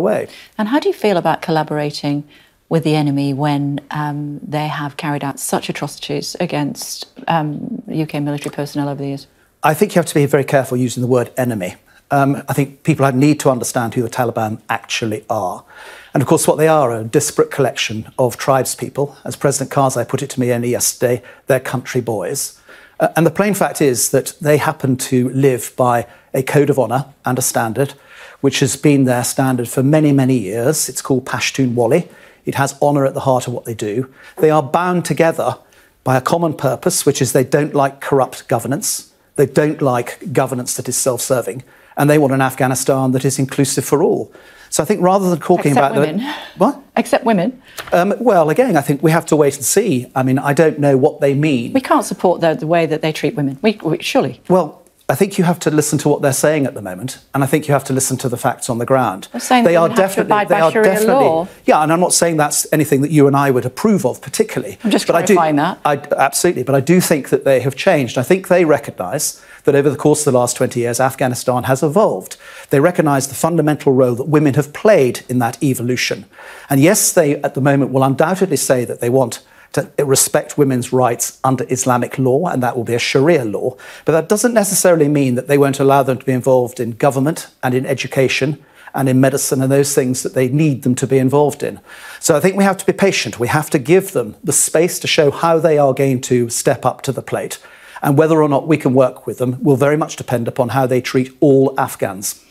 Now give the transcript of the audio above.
way. And how do you feel about collaborating with the enemy when um, they have carried out such atrocities against um, UK military personnel over the years? I think you have to be very careful using the word enemy. Um, I think people need to understand who the Taliban actually are. And of course, what they are a disparate collection of tribespeople. As President Karzai put it to me only yesterday, they're country boys. Uh, and the plain fact is that they happen to live by a code of honour and a standard, which has been their standard for many, many years. It's called Pashtun Wali. It has honour at the heart of what they do. They are bound together by a common purpose, which is they don't like corrupt governance. They don't like governance that is self serving. And they want an Afghanistan that is inclusive for all. So I think rather than talking Except about women. The, what except women, um, well, again, I think we have to wait and see. I mean, I don't know what they mean. We can't support the, the way that they treat women. We, we surely. Well, I think you have to listen to what they're saying at the moment, and I think you have to listen to the facts on the ground. Saying they, are definitely, they are Sharia definitely, law. yeah. And I'm not saying that's anything that you and I would approve of particularly. I'm just but I do, that. I, absolutely, but I do think that they have changed. I think they recognise that over the course of the last 20 years, Afghanistan has evolved. They recognise the fundamental role that women have played in that evolution, and yes, they at the moment will undoubtedly say that they want to respect women's rights under Islamic law, and that will be a Sharia law. But that doesn't necessarily mean that they won't allow them to be involved in government and in education and in medicine and those things that they need them to be involved in. So I think we have to be patient. We have to give them the space to show how they are going to step up to the plate. And whether or not we can work with them will very much depend upon how they treat all Afghans.